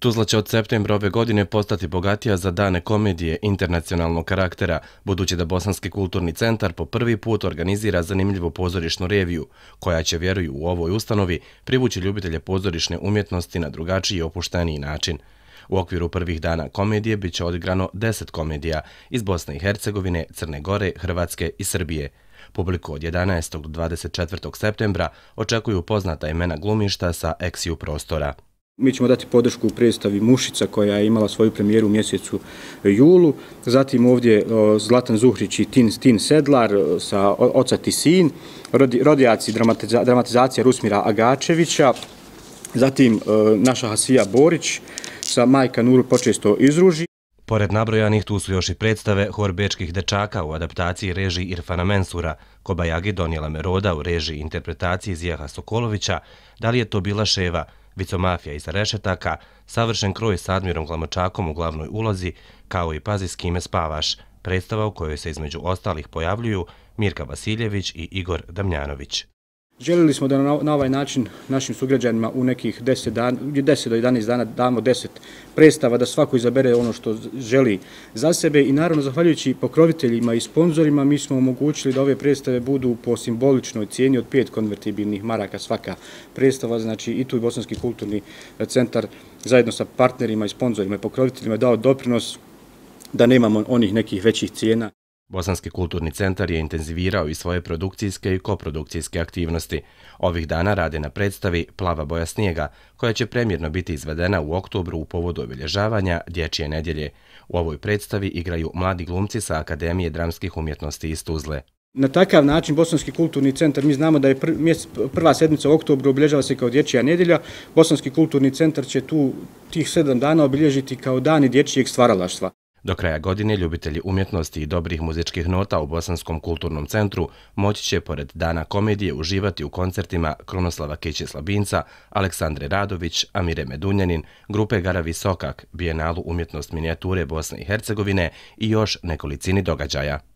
Tuzla će od septembra ove godine postati bogatija za dane komedije internacionalnog karaktera, budući da Bosanski kulturni centar po prvi put organizira zanimljivu pozorišnu reviju, koja će, vjeruju u ovoj ustanovi, privući ljubitelje pozorišne umjetnosti na drugačiji i opušteniji način. U okviru prvih dana komedije bit će odigrano 10 komedija iz Bosne i Hercegovine, Crne Gore, Hrvatske i Srbije. Publiku od 11. do 24. septembra očekuju poznata imena glumišta sa eksiju prostora. Mi ćemo dati podršku u predstavi Mušica koja je imala svoju premijeru u mjesecu julu. Zatim ovdje Zlatan Zuhrić i Tin, Tin Sedlar sa Ocati sin, rodijaci dramatiza, dramatizacija Rusmira Agačevića, zatim naša Hasija Borić sa Majka Nuru počesto izruži. Pored nabrojanih tu su još i predstave hor bečkih dečaka u adaptaciji režiji Irfana Mensura, Kobajagi Donijela Meroda u režiji interpretaciji Zijaha Sokolovića, da li je to bila ševa, Vicomafija iza rešetaka, savršen kroj s Admirom Glamočakom u glavnoj ulazi, kao i Pazi s kime spavaš, predstava u kojoj se između ostalih pojavljuju Mirka Vasiljević i Igor Damljanović. Želili smo da na ovaj način našim sugrađanima u nekih 10 do 11 dana damo 10 predstava da svako izabere ono što želi za sebe i naravno zahvaljujući pokroviteljima i sponsorima mi smo omogućili da ove predstave budu po simboličnoj cijeni od 5 konvertibilnih maraka svaka predstava, znači i tu i Bosanski kulturni e, centar zajedno sa partnerima i sponsorima i pokroviteljima je dao doprinos da nemamo onih nekih većih cijena. Bosanski kulturni centar je intenzivirao i svoje produkcijske i koprodukcijske aktivnosti. Ovih dana rade na predstavi Plava boja snijega, koja će premjerno biti izvedena u oktobru u povodu obilježavanja Dječje nedjelje. U ovoj predstavi igraju mladi glumci sa Akademije dramskih umjetnosti iz Tuzle. Na takav način Bosanski kulturni centar, mi znamo da je prva sedmica u oktobru obilježava se kao Dječja nedjelja, Bosanski kulturni centar će tu tih sedam dana obilježiti kao dani dječijeg stvaralaštva. Do kraja godine ljubitelji umjetnosti i dobrih muzičkih nota u Bosanskom kulturnom centru moći će pored dana komedije uživati u koncertima Kronoslava Keće Slabinca, Aleksandre Radović, Amire Medunjanin, Grupe Gara Visokak, Bienalu umjetnost minijature Bosne i Hercegovine i još nekolicini događaja.